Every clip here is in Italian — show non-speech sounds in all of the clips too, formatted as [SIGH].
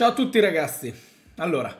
Ciao a tutti ragazzi, allora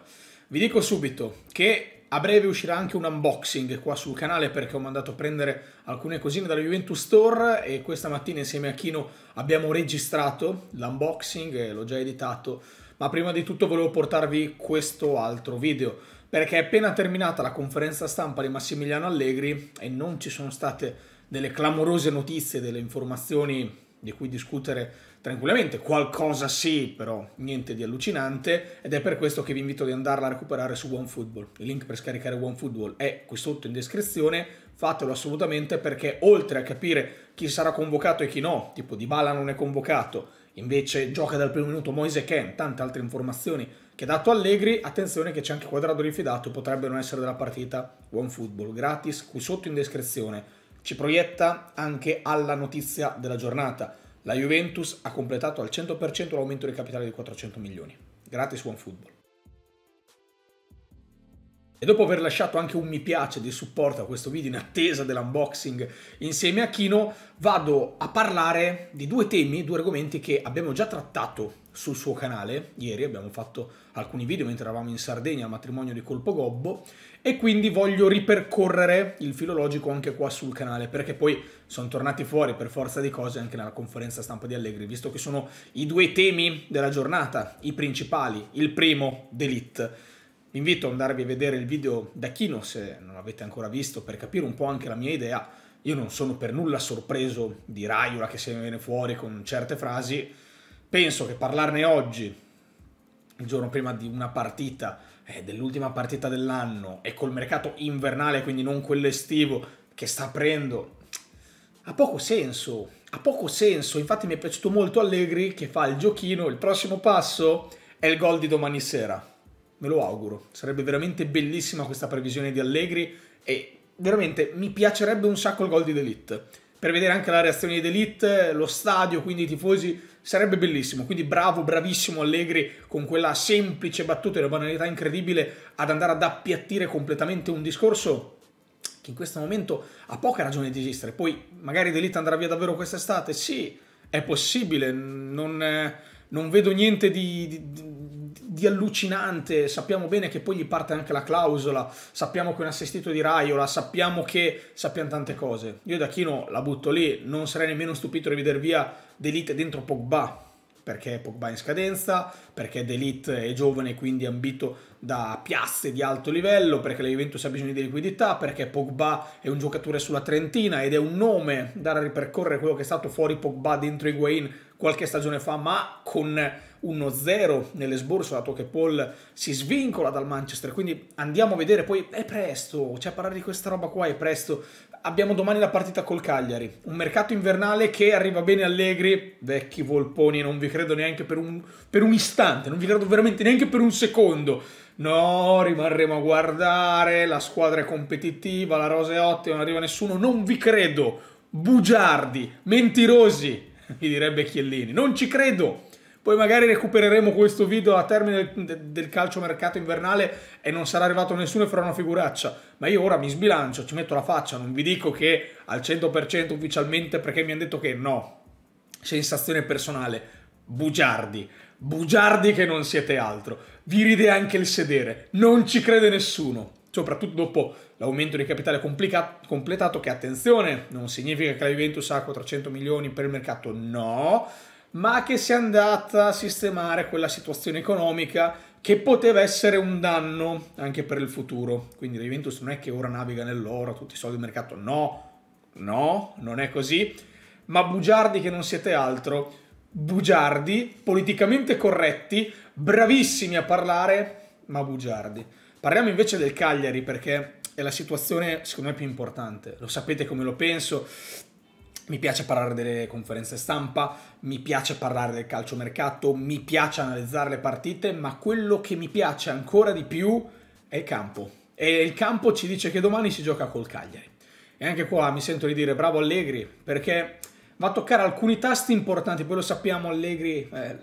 vi dico subito che a breve uscirà anche un unboxing qua sul canale perché ho mandato a prendere alcune cosine dalla Juventus Store e questa mattina insieme a Kino abbiamo registrato l'unboxing, l'ho già editato, ma prima di tutto volevo portarvi questo altro video perché è appena terminata la conferenza stampa di Massimiliano Allegri e non ci sono state delle clamorose notizie, delle informazioni di cui discutere tranquillamente, qualcosa sì, però niente di allucinante ed è per questo che vi invito ad andarla a recuperare su OneFootball. Il link per scaricare OneFootball è qui sotto in descrizione, fatelo assolutamente perché oltre a capire chi sarà convocato e chi no, tipo Di Bala non è convocato, invece gioca dal primo minuto Moise Ken, tante altre informazioni che ha dato Allegri, attenzione che c'è anche Quadrado rifidato, potrebbe non essere della partita OneFootball, gratis qui sotto in descrizione. Ci proietta anche alla notizia della giornata la Juventus ha completato al 100% l'aumento di capitale di 400 milioni, gratis One Football. E dopo aver lasciato anche un mi piace di supporto a questo video in attesa dell'unboxing insieme a Kino, vado a parlare di due temi, due argomenti che abbiamo già trattato sul suo canale, ieri abbiamo fatto alcuni video mentre eravamo in Sardegna al matrimonio di Colpo Gobbo e quindi voglio ripercorrere il filologico anche qua sul canale perché poi sono tornati fuori per forza di cose anche nella conferenza stampa di Allegri visto che sono i due temi della giornata, i principali, il primo d'elite. Vi invito ad andarvi a vedere il video da Chino se non l'avete ancora visto per capire un po' anche la mia idea. Io non sono per nulla sorpreso di Raiola che se ne viene fuori con certe frasi penso che parlarne oggi, il giorno prima di una partita, eh, dell'ultima partita dell'anno, e col mercato invernale, quindi non quello estivo, che sta aprendo, ha poco senso. Ha poco senso. Infatti mi è piaciuto molto Allegri che fa il giochino, il prossimo passo è il gol di domani sera. Me lo auguro. Sarebbe veramente bellissima questa previsione di Allegri e veramente mi piacerebbe un sacco il gol di Delite. Per vedere anche la reazione di Delite, lo stadio, quindi i tifosi sarebbe bellissimo. Quindi bravo, bravissimo Allegri con quella semplice battuta e la banalità incredibile ad andare ad appiattire completamente un discorso che in questo momento ha poca ragione di esistere. Poi magari Delita andrà via davvero quest'estate? Sì, è possibile, non, non vedo niente di, di, di di allucinante, sappiamo bene che poi gli parte anche la clausola, sappiamo che è un assistito di Raiola, sappiamo che sappiamo tante cose. Io da Chino la butto lì, non sarei nemmeno stupito di vedere via Delite dentro Pogba, perché Pogba è in scadenza, perché Delite è giovane e quindi ambito da piazze di alto livello, perché la Juventus ha bisogno di liquidità, perché Pogba è un giocatore sulla Trentina ed è un nome da ripercorrere quello che è stato fuori Pogba dentro Higuain qualche stagione fa, ma con 1-0 nell'esborso, dato che Paul si svincola dal Manchester. Quindi andiamo a vedere, poi è presto, cioè parlare di questa roba qua è presto. Abbiamo domani la partita col Cagliari, un mercato invernale che arriva bene Allegri, vecchi volponi, non vi credo neanche per un, per un istante, non vi credo veramente neanche per un secondo. No, rimarremo a guardare, la squadra è competitiva, la rosa è ottima, non arriva nessuno, non vi credo. Bugiardi, mentirosi, mi [LAUGHS] direbbe Chiellini, non ci credo. Poi magari recupereremo questo video a termine del, del calciomercato invernale e non sarà arrivato nessuno e farà una figuraccia. Ma io ora mi sbilancio, ci metto la faccia, non vi dico che al 100% ufficialmente perché mi hanno detto che no. Sensazione personale, bugiardi. Bugiardi che non siete altro. Vi ride anche il sedere. Non ci crede nessuno soprattutto dopo l'aumento di capitale completato che attenzione non significa che la Juventus ha 400 milioni per il mercato no ma che si è andata a sistemare quella situazione economica che poteva essere un danno anche per il futuro. Quindi la Juventus non è che ora naviga nell'oro, tutti i soldi del mercato, no, no, non è così, ma bugiardi che non siete altro, bugiardi, politicamente corretti, bravissimi a parlare, ma bugiardi. Parliamo invece del Cagliari perché è la situazione secondo me più importante, lo sapete come lo penso, mi piace parlare delle conferenze stampa, mi piace parlare del calciomercato, mi piace analizzare le partite, ma quello che mi piace ancora di più è il campo. E il campo ci dice che domani si gioca col Cagliari. E anche qua mi sento di dire bravo Allegri, perché va a toccare alcuni tasti importanti, poi lo sappiamo Allegri, eh,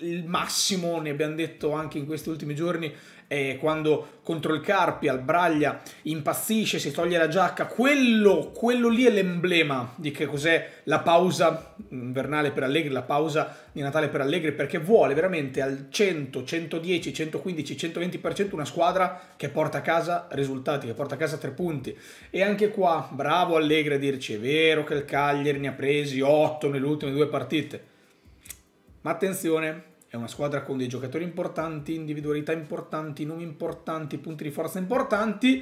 il massimo, ne abbiamo detto anche in questi ultimi giorni, eh, quando contro il Carpi al Braglia impazzisce, si toglie la giacca, quello, quello lì è l'emblema di che cos'è la pausa invernale per Allegri, la pausa di Natale per Allegri, perché vuole veramente al 100, 110, 115, 120% una squadra che porta a casa risultati, che porta a casa tre punti. E anche qua, bravo Allegri a dirci, è vero che il Cagliari ne ha presi 8 nelle ultime due partite. Ma attenzione, è una squadra con dei giocatori importanti, individualità importanti, nomi importanti, punti di forza importanti.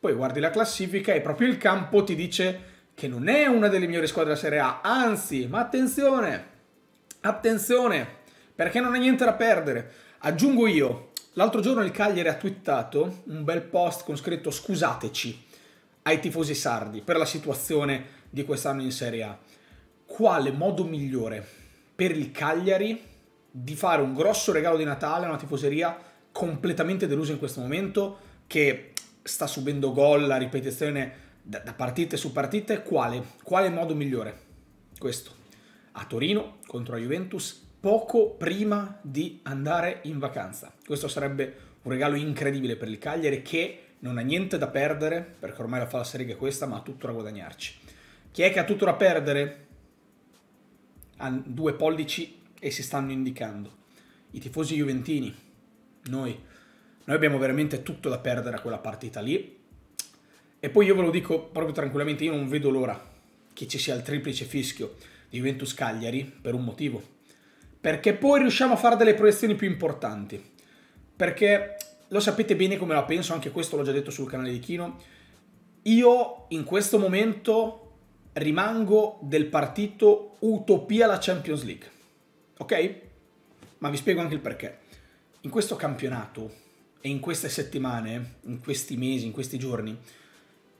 Poi guardi la classifica e proprio il campo ti dice che non è una delle migliori squadre della Serie A. Anzi, ma attenzione, attenzione, perché non ha niente da perdere. Aggiungo io, l'altro giorno il Cagliari ha twittato un bel post con scritto scusateci ai tifosi sardi per la situazione di quest'anno in Serie A. Quale modo migliore per il Cagliari di fare un grosso regalo di Natale a una tifoseria completamente delusa in questo momento, che sta subendo gol a ripetizione da, da partite su partite, quale, quale modo migliore? Questo. A Torino contro la Juventus poco prima di andare in vacanza. Questo sarebbe un regalo incredibile per il Cagliari che non ha niente da perdere, perché ormai la falsa riga è questa, ma ha tutto da guadagnarci. Chi è che ha tutto da perdere? Ha due pollici e si stanno indicando. I tifosi juventini, noi, noi abbiamo veramente tutto da perdere a quella partita lì. E poi io ve lo dico proprio tranquillamente, io non vedo l'ora che ci sia il triplice fischio di Juventus Cagliari per un motivo. Perché poi riusciamo a fare delle proiezioni più importanti. Perché lo sapete bene come la penso, anche questo l'ho già detto sul canale di Kino. Io in questo momento rimango del partito Utopia la Champions League ok? Ma vi spiego anche il perché. In questo campionato e in queste settimane, in questi mesi, in questi giorni,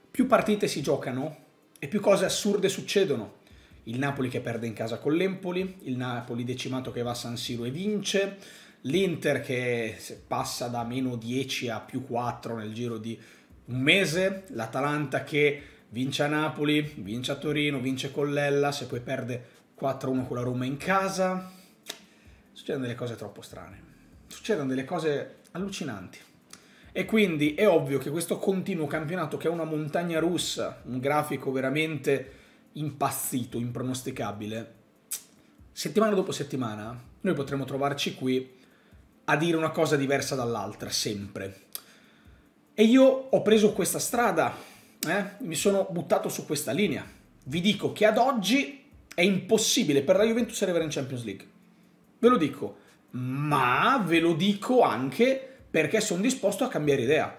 più partite si giocano e più cose assurde succedono. Il Napoli che perde in casa con l'Empoli, il Napoli decimato che va a San Siro e vince, l'Inter che passa da meno 10 a più 4 nel giro di un mese, l'Atalanta che vince a Napoli, vince a Torino, vince con l'Ella, se poi perde 4-1 con la Roma in casa, succedono delle cose troppo strane, succedono delle cose allucinanti. E quindi è ovvio che questo continuo campionato, che è una montagna russa, un grafico veramente impazzito, impronosticabile, settimana dopo settimana noi potremo trovarci qui a dire una cosa diversa dall'altra, sempre. E io ho preso questa strada, eh? mi sono buttato su questa linea. Vi dico che ad oggi è impossibile per la Juventus arrivare in Champions League. Ve lo dico, ma ve lo dico anche perché sono disposto a cambiare idea.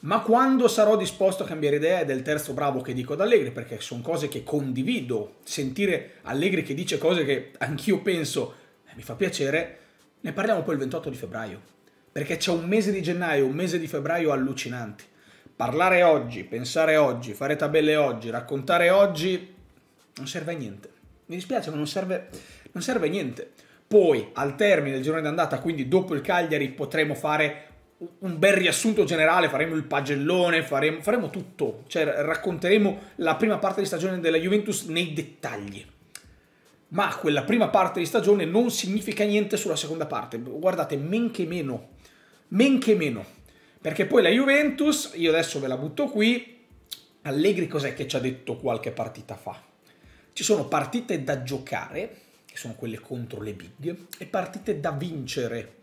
Ma quando sarò disposto a cambiare idea è del terzo bravo che dico ad Allegri, perché sono cose che condivido. Sentire Allegri che dice cose che anch'io penso eh, mi fa piacere, ne parliamo poi il 28 di febbraio, perché c'è un mese di gennaio, un mese di febbraio allucinanti. Parlare oggi, pensare oggi, fare tabelle oggi, raccontare oggi, non serve a niente. Mi dispiace, ma non serve, non serve a niente. Poi al termine del girone d'andata, quindi dopo il Cagliari, potremo fare un bel riassunto generale, faremo il pagellone, faremo, faremo tutto, cioè racconteremo la prima parte di stagione della Juventus nei dettagli. Ma quella prima parte di stagione non significa niente sulla seconda parte, guardate, men che meno, men che meno, perché poi la Juventus, io adesso ve la butto qui, Allegri cos'è che ci ha detto qualche partita fa? Ci sono partite da giocare che sono quelle contro le big, e partite da vincere,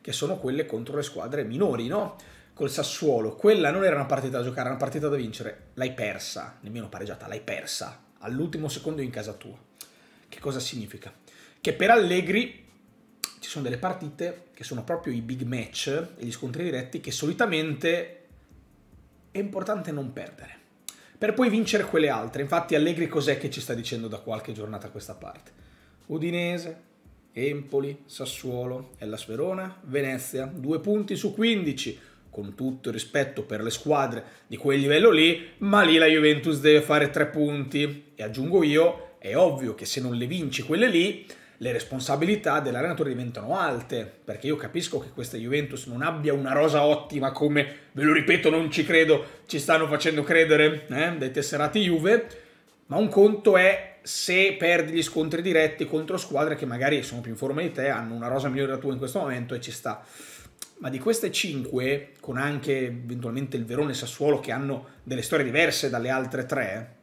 che sono quelle contro le squadre minori, no? Col Sassuolo, quella non era una partita da giocare, era una partita da vincere, l'hai persa, nemmeno pareggiata, l'hai persa, all'ultimo secondo in casa tua. Che cosa significa? Che per Allegri ci sono delle partite che sono proprio i big match e gli scontri diretti che solitamente è importante non perdere per poi vincere quelle altre. Infatti Allegri cos'è che ci sta dicendo da qualche giornata a questa parte? Udinese, Empoli, Sassuolo, Hellas Verona, Venezia, due punti su 15, con tutto il rispetto per le squadre di quel livello lì, ma lì la Juventus deve fare tre punti. E aggiungo io, è ovvio che se non le vinci quelle lì, le responsabilità dell'allenatore diventano alte, perché io capisco che questa Juventus non abbia una rosa ottima come, ve lo ripeto, non ci credo, ci stanno facendo credere eh, dai tesserati Juve, ma un conto è se perdi gli scontri diretti contro squadre che magari sono più in forma di te, hanno una rosa migliore della tua in questo momento e ci sta. Ma di queste 5, con anche eventualmente il Verone e Sassuolo che hanno delle storie diverse dalle altre 3,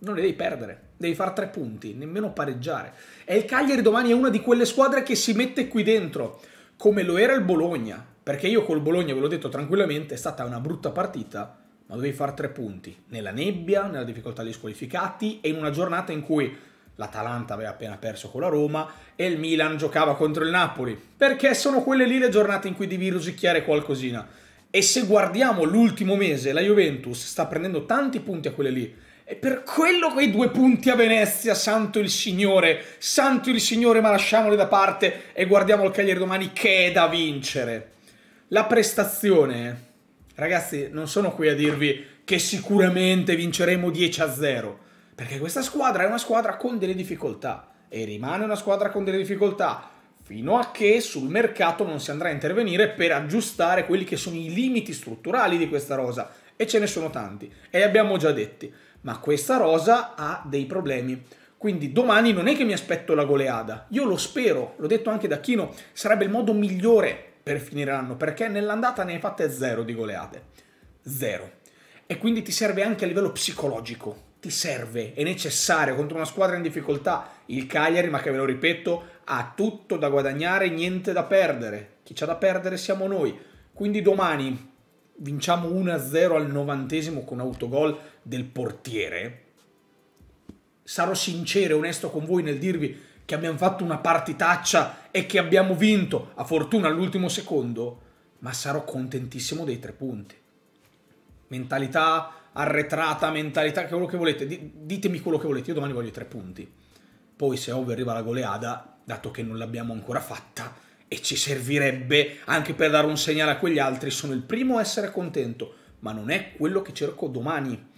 non le devi perdere. Devi fare 3 punti, nemmeno pareggiare. E il Cagliari domani è una di quelle squadre che si mette qui dentro, come lo era il Bologna. Perché io col Bologna, ve l'ho detto tranquillamente, è stata una brutta partita ma dovevi fare tre punti nella nebbia, nella difficoltà degli squalificati e in una giornata in cui l'Atalanta aveva appena perso con la Roma e il Milan giocava contro il Napoli. Perché sono quelle lì le giornate in cui devi rosicchiare qualcosina. E se guardiamo l'ultimo mese, la Juventus sta prendendo tanti punti a quelle lì. E per quello quei due punti a Venezia, santo il Signore, santo il Signore, ma lasciamoli da parte e guardiamo il Cagliari domani che è da vincere. La prestazione eh. Ragazzi, non sono qui a dirvi che sicuramente vinceremo 10 a 0, perché questa squadra è una squadra con delle difficoltà e rimane una squadra con delle difficoltà fino a che sul mercato non si andrà a intervenire per aggiustare quelli che sono i limiti strutturali di questa rosa e ce ne sono tanti e li abbiamo già detti, ma questa rosa ha dei problemi. Quindi domani non è che mi aspetto la goleada, io lo spero, l'ho detto anche da Chino, sarebbe il modo migliore per finire l'anno, perché nell'andata ne hai fatte zero di goleate. Zero. E quindi ti serve anche a livello psicologico. Ti serve, è necessario contro una squadra in difficoltà. Il Cagliari, ma che ve lo ripeto, ha tutto da guadagnare, niente da perdere. Chi c'ha da perdere siamo noi. Quindi domani vinciamo 1-0 al novantesimo con autogol del portiere. Sarò sincero e onesto con voi nel dirvi che abbiamo fatto una partitaccia e che abbiamo vinto a fortuna all'ultimo secondo, ma sarò contentissimo dei tre punti. Mentalità arretrata, mentalità, quello che volete, ditemi quello che volete, io domani voglio i tre punti. Poi se Ove arriva la goleada, dato che non l'abbiamo ancora fatta, e ci servirebbe anche per dare un segnale a quegli altri, sono il primo a essere contento, ma non è quello che cerco domani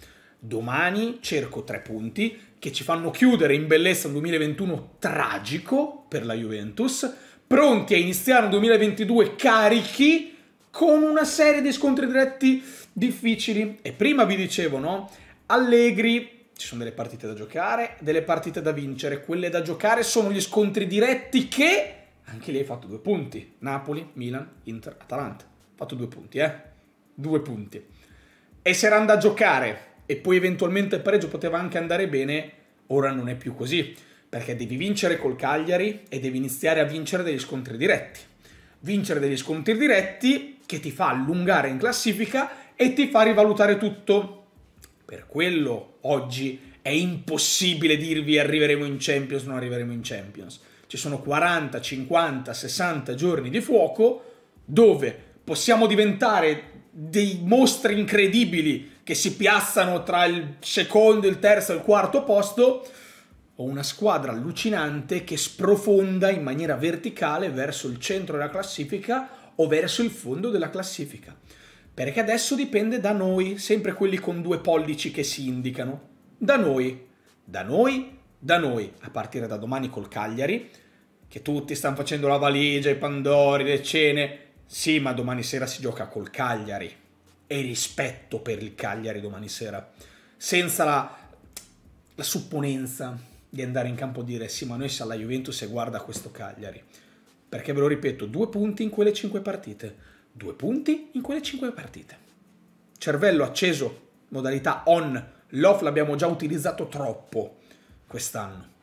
domani cerco tre punti che ci fanno chiudere in bellezza un 2021 tragico per la Juventus, pronti a iniziare un 2022 carichi con una serie di scontri diretti difficili. E prima vi dicevo, no? Allegri ci sono delle partite da giocare, delle partite da vincere. Quelle da giocare sono gli scontri diretti che anche lei ha fatto due punti. Napoli, Milan, Inter, Atalanta. Ha fatto due punti, eh? Due punti. E se erano a giocare e poi eventualmente il pareggio poteva anche andare bene, ora non è più così, perché devi vincere col Cagliari e devi iniziare a vincere degli scontri diretti. Vincere degli scontri diretti che ti fa allungare in classifica e ti fa rivalutare tutto. Per quello oggi è impossibile dirvi arriveremo in Champions, non arriveremo in Champions. Ci sono 40, 50, 60 giorni di fuoco dove possiamo diventare dei mostri incredibili che si piazzano tra il secondo, il terzo e il quarto posto, o una squadra allucinante che sprofonda in maniera verticale verso il centro della classifica o verso il fondo della classifica. Perché adesso dipende da noi, sempre quelli con due pollici che si indicano. Da noi, da noi, da noi, a partire da domani col Cagliari, che tutti stanno facendo la valigia, i pandori, le cene. Sì, ma domani sera si gioca col Cagliari e rispetto per il Cagliari domani sera, senza la, la supponenza di andare in campo e dire sì ma noi siamo alla Juventus e guarda questo Cagliari. Perché ve lo ripeto, due punti in quelle cinque partite, due punti in quelle cinque partite. Cervello acceso, modalità on, l'off l'abbiamo già utilizzato troppo quest'anno.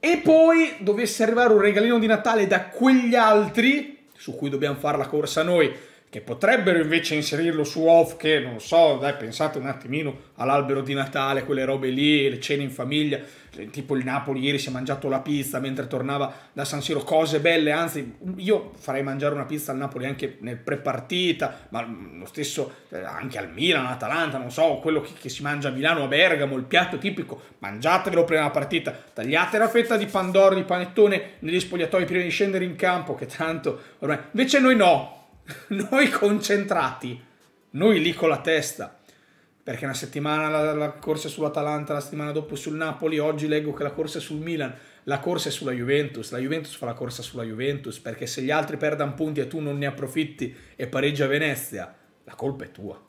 E poi dovesse arrivare un regalino di Natale da quegli altri, su cui dobbiamo fare la corsa noi, che potrebbero invece inserirlo su off che non so, dai, pensate un attimino all'albero di Natale, quelle robe lì, le cene in famiglia, tipo il Napoli ieri si è mangiato la pizza mentre tornava da San Siro, cose belle, anzi io farei mangiare una pizza al Napoli anche nel prepartita, ma lo stesso eh, anche al Milan, all'Atalanta, non so, quello che, che si mangia a Milano, a Bergamo, il piatto tipico, mangiatevelo prima della partita, tagliate la fetta di pandoro, di panettone negli spogliatoi prima di scendere in campo, che tanto ormai... Invece noi no, [LAUGHS] noi concentrati, noi lì con la testa, perché una settimana la, la corsa è sull'Atalanta, la settimana dopo sul Napoli, oggi leggo che la corsa è sul Milan, la corsa è sulla Juventus, la Juventus fa la corsa sulla Juventus, perché se gli altri perdono punti e tu non ne approfitti e pareggia Venezia, la colpa è tua.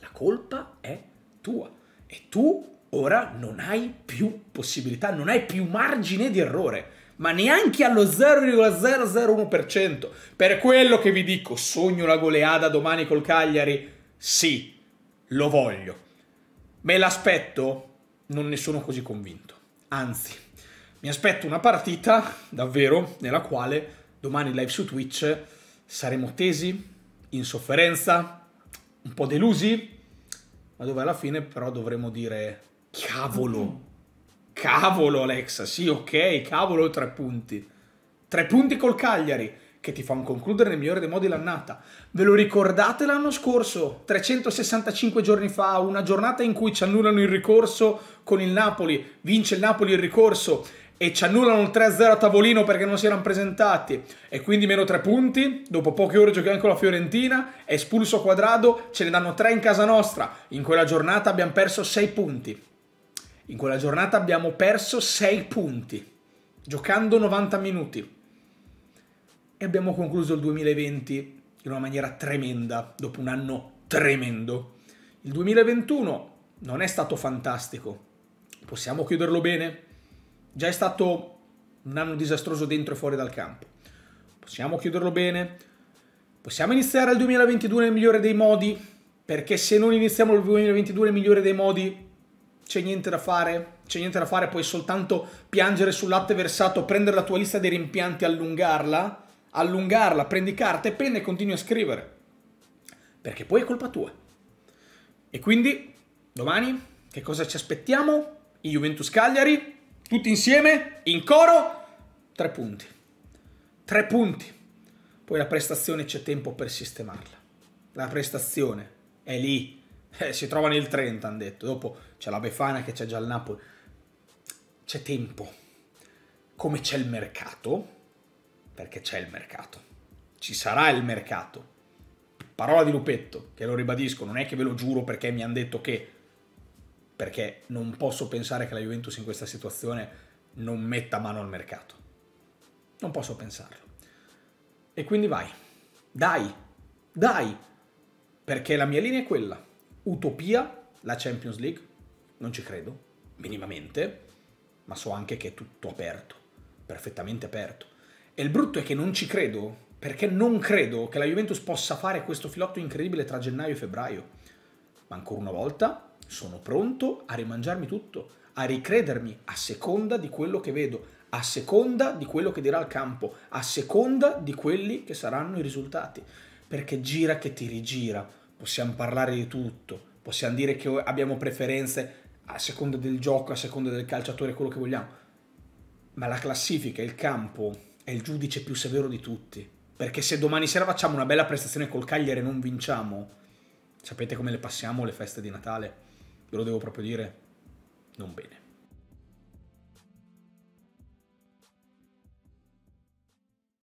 La colpa è tua. E tu ora non hai più possibilità, non hai più margine di errore ma neanche allo 0,001%. Per quello che vi dico, sogno la goleada domani col Cagliari? Sì, lo voglio. Me l'aspetto? Non ne sono così convinto. Anzi, mi aspetto una partita, davvero, nella quale domani live su Twitch saremo tesi, in sofferenza, un po' delusi, ma dove alla fine però dovremo dire cavolo Cavolo Alexa, sì ok, cavolo tre punti. Tre punti col Cagliari, che ti fanno concludere nel migliore dei modi l'annata. Ve lo ricordate l'anno scorso? 365 giorni fa, una giornata in cui ci annullano il ricorso con il Napoli, vince il Napoli il ricorso e ci annullano il 3-0 a tavolino perché non si erano presentati e quindi meno tre punti, dopo poche ore giochiamo con la Fiorentina, espulso a Quadrado, ce ne danno tre in casa nostra, in quella giornata abbiamo perso sei punti. In quella giornata abbiamo perso 6 punti, giocando 90 minuti. E abbiamo concluso il 2020 in una maniera tremenda, dopo un anno tremendo. Il 2021 non è stato fantastico, possiamo chiuderlo bene? Già è stato un anno disastroso dentro e fuori dal campo. Possiamo chiuderlo bene? Possiamo iniziare il 2022 nel migliore dei modi? Perché se non iniziamo il 2022 nel migliore dei modi, c'è niente da fare, c'è niente da fare, puoi soltanto piangere sul latte versato, prendere la tua lista dei rimpianti, allungarla, allungarla, prendi carta e penna e continui a scrivere. Perché poi è colpa tua. E quindi, domani, che cosa ci aspettiamo? I Juventus Cagliari, tutti insieme, in coro, tre punti. Tre punti. Poi la prestazione c'è tempo per sistemarla. La prestazione è lì, eh, si trova nel 30, hanno detto. Dopo c'è la Befana che c'è già il Napoli. C'è tempo. Come c'è il mercato? Perché c'è il mercato. Ci sarà il mercato. Parola di Lupetto, che lo ribadisco, non è che ve lo giuro perché mi hanno detto che... Perché non posso pensare che la Juventus in questa situazione non metta mano al mercato. Non posso pensarlo. E quindi vai. Dai. Dai. Perché la mia linea è quella utopia la Champions League? Non ci credo, minimamente, ma so anche che è tutto aperto, perfettamente aperto. E il brutto è che non ci credo, perché non credo che la Juventus possa fare questo filotto incredibile tra gennaio e febbraio. Ma ancora una volta sono pronto a rimangiarmi tutto, a ricredermi a seconda di quello che vedo, a seconda di quello che dirà il campo, a seconda di quelli che saranno i risultati. Perché gira che ti rigira, possiamo parlare di tutto, possiamo dire che abbiamo preferenze a seconda del gioco, a seconda del calciatore, quello che vogliamo, ma la classifica, il campo è il giudice più severo di tutti, perché se domani sera facciamo una bella prestazione col Cagliari e non vinciamo, sapete come le passiamo le feste di Natale? Ve lo devo proprio dire, non bene.